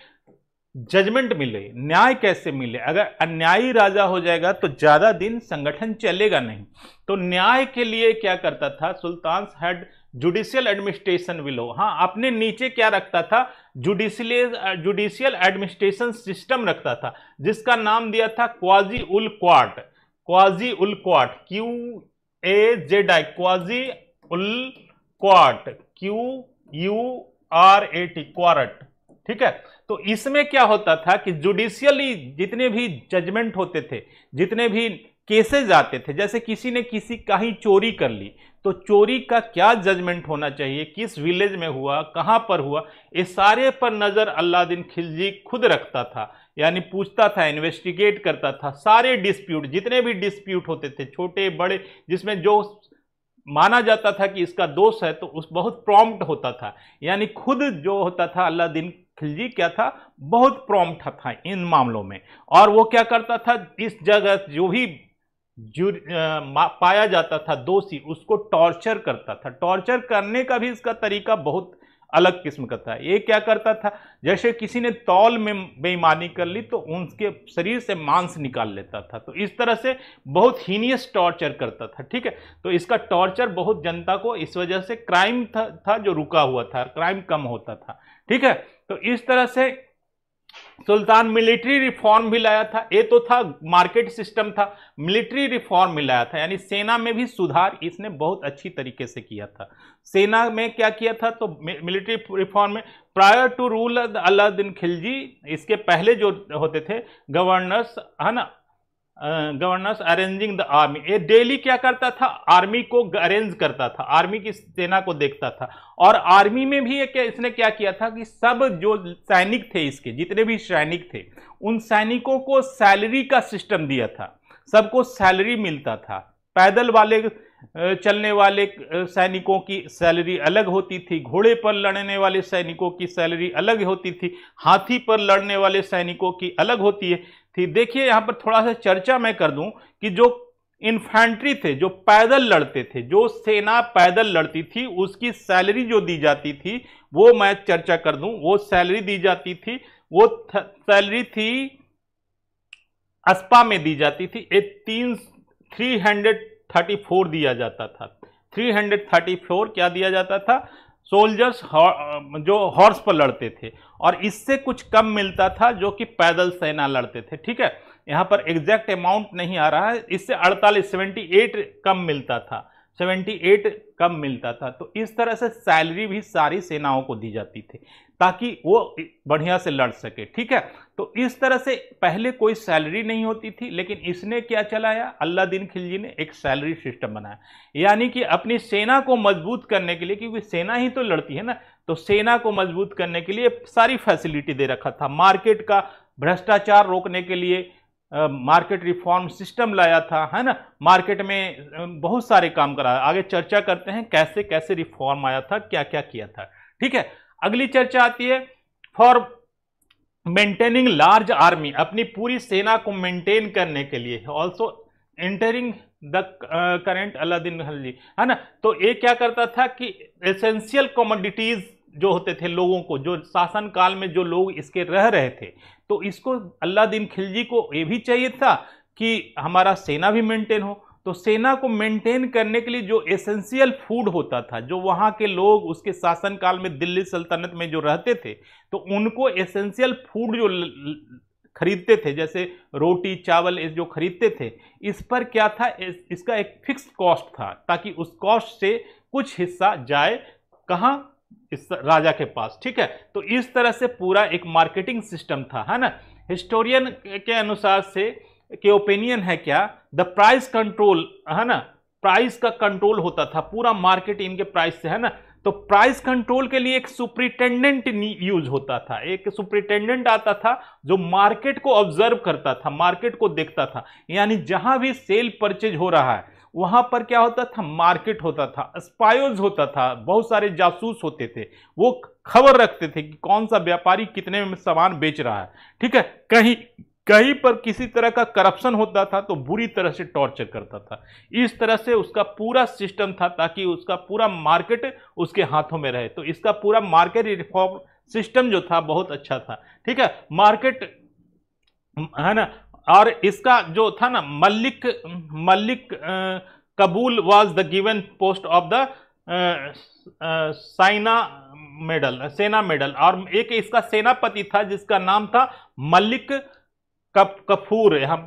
जजमेंट मिले न्याय कैसे मिले अगर अन्यायी राजा हो जाएगा तो ज़्यादा दिन संगठन चलेगा नहीं तो न्याय के लिए क्या करता था sultan head judicial administration below हाँ अपने नीचे क्या रखता था जुडिशियल जुडिशियल एडमिनिस्ट्रेशन सिस्टम रखता था जिसका नाम दिया था Qazi ul Quzat Qazi ul Quzat Q A Z I Qazi ul Quzat Q U R A T Quzat ठीक है तो इसमें क्या होता था कि जुडिशियली जितने भी जजमेंट होते थे जितने भी केसेज आते थे जैसे किसी ने किसी का ही चोरी कर ली तो चोरी का क्या जजमेंट होना चाहिए किस विलेज में हुआ कहां पर हुआ ये सारे पर नज़र अल्लादीन खिलजी खुद रखता था यानी पूछता था इन्वेस्टिगेट करता था सारे डिस्प्यूट जितने भी डिस्प्यूट होते थे छोटे बड़े जिसमें जो माना जाता था कि इसका दोष है तो उस बहुत प्रॉम्प्ट होता था यानी खुद जो होता था अल्लाह दिन खिलजी क्या था बहुत प्रॉम्प्ट था इन मामलों में और वो क्या करता था इस जगह जो भी जुर, आ, पाया जाता था दोषी उसको टॉर्चर करता था टॉर्चर करने का भी इसका तरीका बहुत अलग किस्म का था ये क्या करता था जैसे किसी ने तौल में बेईमानी कर ली तो उनके शरीर से मांस निकाल लेता था तो इस तरह से बहुत हीनियस टॉर्चर करता था ठीक है तो इसका टॉर्चर बहुत जनता को इस वजह से क्राइम था, था जो रुका हुआ था क्राइम कम होता था ठीक है तो इस तरह से सुल्तान मिलिट्री रिफॉर्म भी लाया था ये तो था मार्केट सिस्टम था मिलिट्री रिफॉर्म भी लाया था यानी सेना में भी सुधार इसने बहुत अच्छी तरीके से किया था सेना में क्या किया था तो मिलिट्री रिफॉर्म में prior to rule Alauddin Khilji इसके पहले जो होते थे गवर्नर्स है ना गवर्नर्स अरेंजिंग द आर्मी ये डेली क्या करता था आर्मी को अरेंज करता था आर्मी की सेना को देखता था और आर्मी में भी क्या इसने क्या किया था कि सब जो सैनिक थे इसके जितने भी सैनिक थे उन सैनिकों को सैलरी का सिस्टम दिया था सबको सैलरी मिलता था पैदल वाले चलने वाले सैनिकों की सैलरी अलग होती थी घोड़े पर लड़ने वाले सैनिकों की सैलरी अलग होती थी हाथी पर लड़ने वाले सैनिकों की अलग होती है थी देखिए यहां पर थोड़ा सा चर्चा मैं कर दूं कि जो इन्फेंट्री थे जो पैदल लड़ते थे जो सेना पैदल लड़ती थी उसकी सैलरी जो दी जाती थी वो मैं चर्चा कर दूं वो सैलरी दी जाती थी वो सैलरी थी अस्पा में दी जाती थी ए तीन थ्री हंड्रेड थर्टी फोर दिया जाता था थ्री हंड्रेड थर्टी फोर क्या दिया जाता था सोल्जर्स जो हॉर्स पर लड़ते थे और इससे कुछ कम मिलता था जो कि पैदल सेना लड़ते थे ठीक है यहाँ पर एग्जैक्ट अमाउंट नहीं आ रहा है इससे 48 78 कम मिलता था 78 कम मिलता था तो इस तरह से सैलरी भी सारी सेनाओं को दी जाती थी ताकि वो बढ़िया से लड़ सके ठीक है तो इस तरह से पहले कोई सैलरी नहीं होती थी लेकिन इसने क्या चलाया दीन खिलजी ने एक सैलरी सिस्टम बनाया यानी कि अपनी सेना को मजबूत करने के लिए क्योंकि सेना ही तो लड़ती है ना तो सेना को मजबूत करने के लिए सारी फैसिलिटी दे रखा था मार्केट का भ्रष्टाचार रोकने के लिए मार्केट रिफॉर्म सिस्टम लाया था है ना मार्केट में बहुत सारे काम करा आगे चर्चा करते हैं कैसे कैसे रिफॉर्म आया था क्या क्या किया था ठीक है अगली चर्चा आती है फॉर मेंटेनिंग लार्ज आर्मी अपनी पूरी सेना को मेंटेन करने के लिए also entering the current Alauddin हल्ली है ना तो ये क्या करता था कि एसेंशियल कॉमोडिटीज़ जो होते थे लोगों को जो शासन काल में जो लोग इसके रह रहे थे तो इसको अल्लादीन खिलजी को ये भी चाहिए था कि हमारा सेना भी मेंटेन हो तो सेना को मेंटेन करने के लिए जो एसेंशियल फूड होता था जो वहाँ के लोग उसके शासन काल में दिल्ली सल्तनत में जो रहते थे तो उनको एसेंशियल फूड जो खरीदते थे जैसे रोटी चावल इस जो खरीदते थे इस पर क्या था इस, इसका एक फिक्स्ड कॉस्ट था ताकि उस कॉस्ट से कुछ हिस्सा जाए कहाँ इस राजा के पास ठीक है तो इस तरह से पूरा एक मार्केटिंग सिस्टम था है ना हिस्टोरियन के अनुसार से के ओपिनियन है क्या द प्राइस कंट्रोल है ना प्राइस का कंट्रोल होता था पूरा मार्केट इनके प्राइस से है ना तो प्राइस कंट्रोल के लिए एक सुप्रिटेंडेंट यूज होता था एक सुप्रिटेंडेंट आता था जो मार्केट को ऑब्जर्व करता था मार्केट को देखता था यानी जहां भी सेल परचेज हो रहा है वहाँ पर क्या होता था मार्केट होता था स्पायोज होता था बहुत सारे जासूस होते थे वो खबर रखते थे कि कौन सा व्यापारी कितने में सामान बेच रहा है ठीक है कहीं कहीं पर किसी तरह का करप्शन होता था तो बुरी तरह से टॉर्चर करता था इस तरह से उसका पूरा सिस्टम था ताकि उसका पूरा मार्केट उसके हाथों में रहे तो इसका पूरा मार्केट रिफॉर्म सिस्टम जो था बहुत अच्छा था ठीक है मार्केट है ना और इसका जो था ना Malik Malik Kabul was the given post of the साइना मेडल सेना मेडल और एक इसका सेनापति था जिसका नाम था मल्लिक कप कफूर यहाँ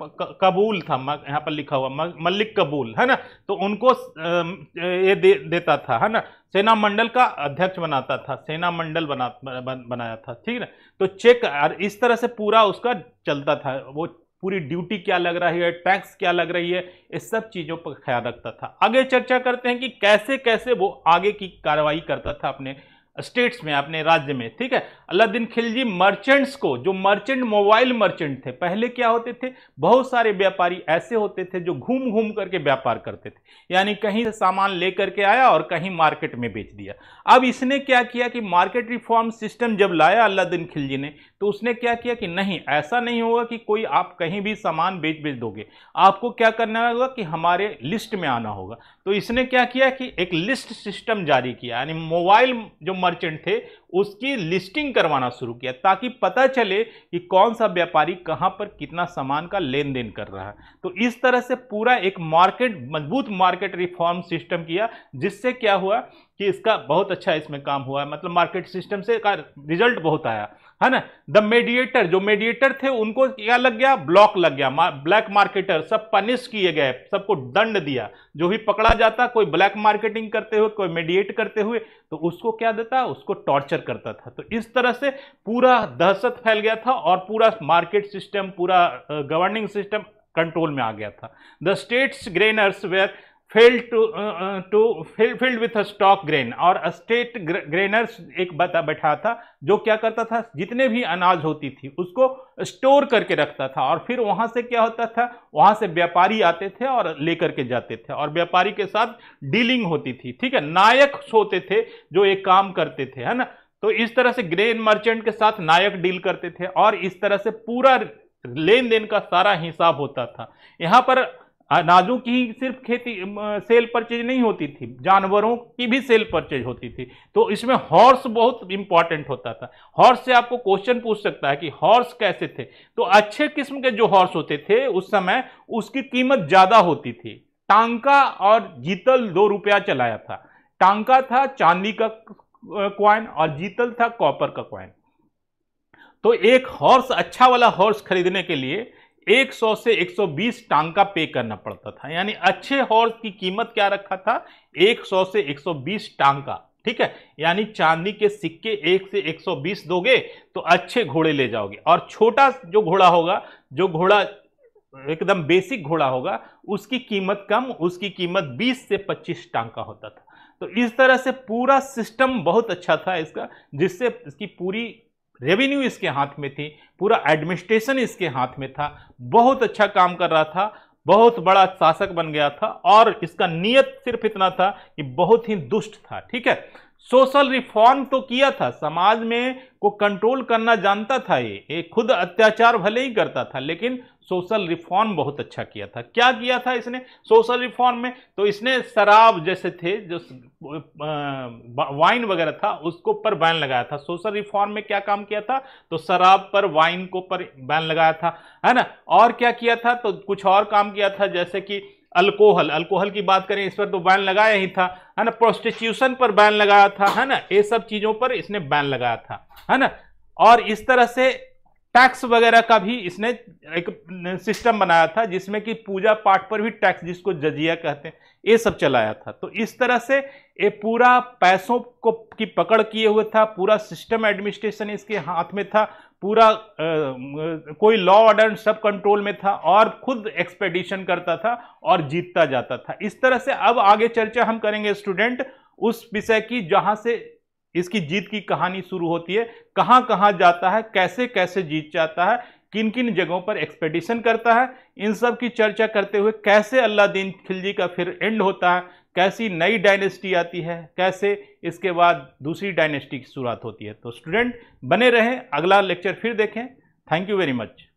कबूल था यहाँ पर लिखा हुआ मल्लिक कबूल है ना तो उनको ये दे, देता था है ना सेना मंडल का अध्यक्ष बनाता था सेना मंडल बना बनाया था ठीक है ना तो चेक इस तरह से पूरा उसका चलता था वो पूरी ड्यूटी क्या लग रही है टैक्स क्या लग रही है इस सब चीज़ों पर ख्याल रखता था आगे चर्चा करते हैं कि कैसे कैसे वो आगे की कार्रवाई करता था अपने स्टेट्स में अपने राज्य में ठीक है अलादीन खिलजी मर्चेंट्स को जो मर्चेंट मोबाइल मर्चेंट थे पहले क्या होते थे बहुत सारे व्यापारी ऐसे होते थे जो घूम घूम करके व्यापार करते थे यानी कहीं से सामान ले करके आया और कहीं मार्केट में बेच दिया अब इसने क्या किया कि मार्केट रिफॉर्म सिस्टम जब लाया अलादीन खिलजी ने तो उसने क्या किया कि नहीं ऐसा नहीं होगा कि कोई आप कहीं भी सामान बेच बेच दोगे आपको क्या करना होगा कि हमारे लिस्ट में आना होगा तो इसने क्या किया कि एक लिस्ट सिस्टम जारी किया यानी मोबाइल जो मर्चेंट थे उसकी लिस्टिंग करवाना शुरू किया ताकि पता चले कि कौन सा व्यापारी कहाँ पर कितना सामान का लेन देन कर रहा है तो इस तरह से पूरा एक मार्केट मजबूत मार्केट रिफॉर्म सिस्टम किया जिससे क्या हुआ कि इसका बहुत अच्छा इसमें काम हुआ मतलब मार्केट सिस्टम से का रिजल्ट बहुत आया है ना द मेडिएटर जो मेडिएटर थे उनको क्या लग गया ब्लॉक लग गया ब्लैक मार्केटर सब पनिश किए गए सबको दंड दिया जो भी पकड़ा जाता कोई ब्लैक मार्केटिंग करते हुए कोई मेडिएट करते हुए तो उसको क्या देता उसको टॉर्चर करता था तो इस तरह से पूरा दहशत फैल गया था और पूरा मार्केट सिस्टम पूरा गवर्निंग सिस्टम कंट्रोल में आ गया था the states granaries were filled to to to filled with stock grain और अस्टेट ग्रेनर्स एक बता बैठा था जो क्या करता था जितने भी अनाज होती थी उसको स्टोर करके रखता था और फिर वहाँ से क्या होता था वहाँ से व्यापारी आते थे और लेकर के जाते थे और व्यापारी के साथ डीलिंग होती थी ठीक है नायक होते थे जो एक काम करते थे है ना तो इस तरह से ग्रेन मर्चेंट के साथ नायक डील करते थे और इस तरह से पूरा लेन देन का सारा हिसाब होता था यहाँ पर अनाजों की सिर्फ खेती सेल परचेज नहीं होती थी जानवरों की भी सेल परचेज होती थी तो इसमें हॉर्स बहुत इंपॉर्टेंट होता था हॉर्स से आपको क्वेश्चन पूछ सकता है कि हॉर्स कैसे थे तो अच्छे किस्म के जो हॉर्स होते थे उस समय उसकी कीमत ज़्यादा होती थी टांका और जीतल दो रुपया चलाया था टांका था चांदी का क्वाइन और जीतल था कॉपर का क्वाइन तो एक हॉर्स अच्छा वाला हॉर्स खरीदने के लिए 100 से 120 का पे करना पड़ता था यानी अच्छे हॉर्स की कीमत क्या रखा था 100 से 120 का ठीक है यानी चांदी के सिक्के एक से 120 दोगे तो अच्छे घोड़े ले जाओगे और छोटा जो घोड़ा होगा जो घोड़ा एकदम बेसिक घोड़ा होगा उसकी कीमत कम उसकी कीमत 20 से 25 का होता था तो इस तरह से पूरा सिस्टम बहुत अच्छा था इसका जिससे इसकी पूरी रेवेन्यू इसके हाथ में थी पूरा एडमिनिस्ट्रेशन इसके हाथ में था बहुत अच्छा काम कर रहा था बहुत बड़ा शासक बन गया था और इसका नियत सिर्फ इतना था कि बहुत ही दुष्ट था ठीक है सोशल रिफॉर्म तो किया था समाज में को कंट्रोल करना जानता था ये ये खुद अत्याचार भले ही करता था लेकिन सोशल रिफॉर्म बहुत अच्छा किया था क्या किया था इसने सोशल रिफॉर्म में तो इसने शराब जैसे थे जो वाइन वगैरह था उसको पर बैन लगाया था सोशल रिफॉर्म में क्या काम किया था तो शराब पर वाइन को पर बैन लगाया था है ना और क्या किया था तो कुछ और काम किया था जैसे कि अल्कोहल अल्कोहल की बात करें इस पर तो बैन लगाया ही था है ना प्रोस्टिट्यूशन पर बैन लगाया था है ना ये सब चीज़ों पर इसने बैन लगाया था है ना और इस तरह से टैक्स वगैरह का भी इसने एक सिस्टम बनाया था जिसमें कि पूजा पाठ पर भी टैक्स जिसको जजिया कहते हैं ये सब चलाया था तो इस तरह से ये पूरा पैसों को की पकड़ किए हुए था पूरा सिस्टम एडमिनिस्ट्रेशन इसके हाथ में था पूरा आ, कोई लॉ ऑर्डर सब कंट्रोल में था और खुद एक्सपेडिशन करता था और जीतता जाता था इस तरह से अब आगे चर्चा हम करेंगे स्टूडेंट उस विषय की जहाँ से इसकी जीत की कहानी शुरू होती है कहाँ कहाँ जाता है कैसे कैसे जीत जाता है किन किन जगहों पर एक्सपेडिशन करता है इन सब की चर्चा करते हुए कैसे अल्लादीन खिलजी का फिर एंड होता है कैसी नई डायनेस्टी आती है कैसे इसके बाद दूसरी डायनेस्टी की शुरुआत होती है तो स्टूडेंट बने रहें अगला लेक्चर फिर देखें थैंक यू वेरी मच